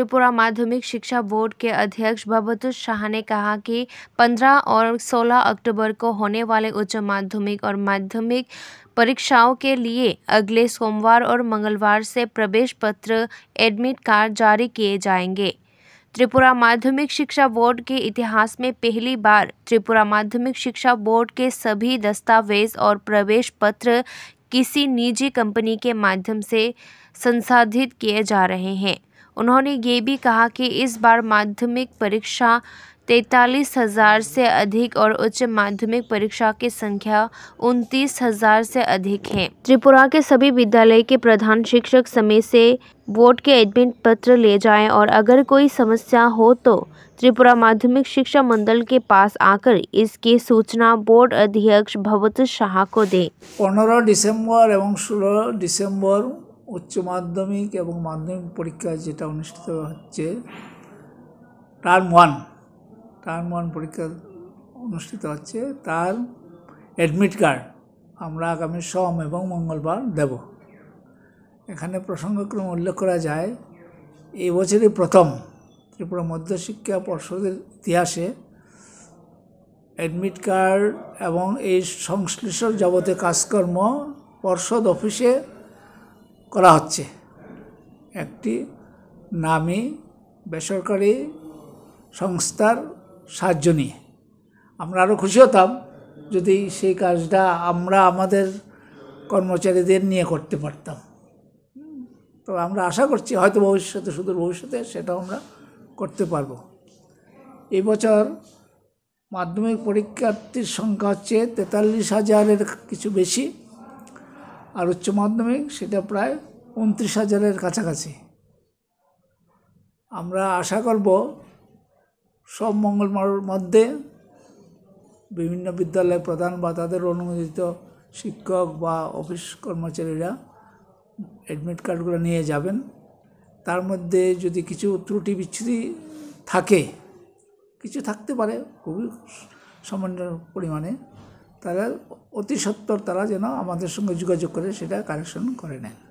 त्रिपुरा माध्यमिक शिक्षा बोर्ड के अध्यक्ष भबतुज शाह ने कहा कि 15 और 16 अक्टूबर को होने वाले उच्च माध्यमिक और माध्यमिक परीक्षाओं के लिए अगले सोमवार और मंगलवार से प्रवेश पत्र एडमिट कार्ड जारी किए जाएंगे त्रिपुरा माध्यमिक शिक्षा बोर्ड के इतिहास में पहली बार त्रिपुरा माध्यमिक शिक्षा बोर्ड के सभी दस्तावेज और प्रवेश पत्र किसी निजी कंपनी के माध्यम से संसाधित किए जा रहे हैं उन्होंने ये भी कहा कि इस बार माध्यमिक परीक्षा तैतालीस हज़ार से अधिक और उच्च माध्यमिक परीक्षा की संख्या उनतीस हज़ार से अधिक है त्रिपुरा के सभी विद्यालय के प्रधान शिक्षक समय से बोर्ड के एडमिट पत्र ले जाएं और अगर कोई समस्या हो तो त्रिपुरा माध्यमिक शिक्षा मंडल के पास आकर इसकी सूचना बोर्ड अध्यक्ष भगवत शाह को दें पंद्रह दिसंबर एवं सोलह दिसंबर উচ্চ মাধ্যমিক এবং মাধ্যমিক পরীক্ষা যেটা অনুষ্ঠিত হচ্ছে টার্ম ওয়ান টার্ম ওয়ান পরীক্ষা অনুষ্ঠিত হচ্ছে তার অ্যাডমিট কার্ড আমরা আগামী সোম এবং মঙ্গলবার দেব এখানে প্রসঙ্গক্রম উল্লেখ করা যায় এই বছরই প্রথম ত্রিপুরা মধ্যশিক্ষা পর্ষদের ইতিহাসে অ্যাডমিট কার্ড এবং এই সংশ্লিষ্ট যাবতীয় কাজকর্ম পর্ষদ অফিসে করা হচ্ছে একটি নামি বেসরকারি সংস্থার সাহায্য নিয়ে আমরা আরও খুশি হতাম যদি সেই কাজটা আমরা আমাদের কর্মচারীদের নিয়ে করতে পারতাম তো আমরা আশা করছি হয়তো ভবিষ্যতে সুদূর ভবিষ্যতে সেটা আমরা করতে পারবো এই বছর মাধ্যমিক পরীক্ষার্থীর সংখ্যা হচ্ছে তেতাল্লিশ হাজারের কিছু বেশি আর উচ্চ মাধ্যমিক সেটা প্রায় উনত্রিশ হাজারের কাছাকাছি আমরা আশা করব সব মঙ্গলবার মধ্যে বিভিন্ন বিদ্যালয়ের প্রধান বা তাদের অনুমোদিত শিক্ষক বা অফিস কর্মচারীরা অ্যাডমিট কার্ডগুলো নিয়ে যাবেন তার মধ্যে যদি কিছু ত্রুটি বিচ্ছুতি থাকে কিছু থাকতে পারে খুবই সামান্য পরিমাণে তাহলে অতি সত্তর তারা যেন আমাদের সঙ্গে যোগাযোগ করে সেটা কারেকশন করে নেন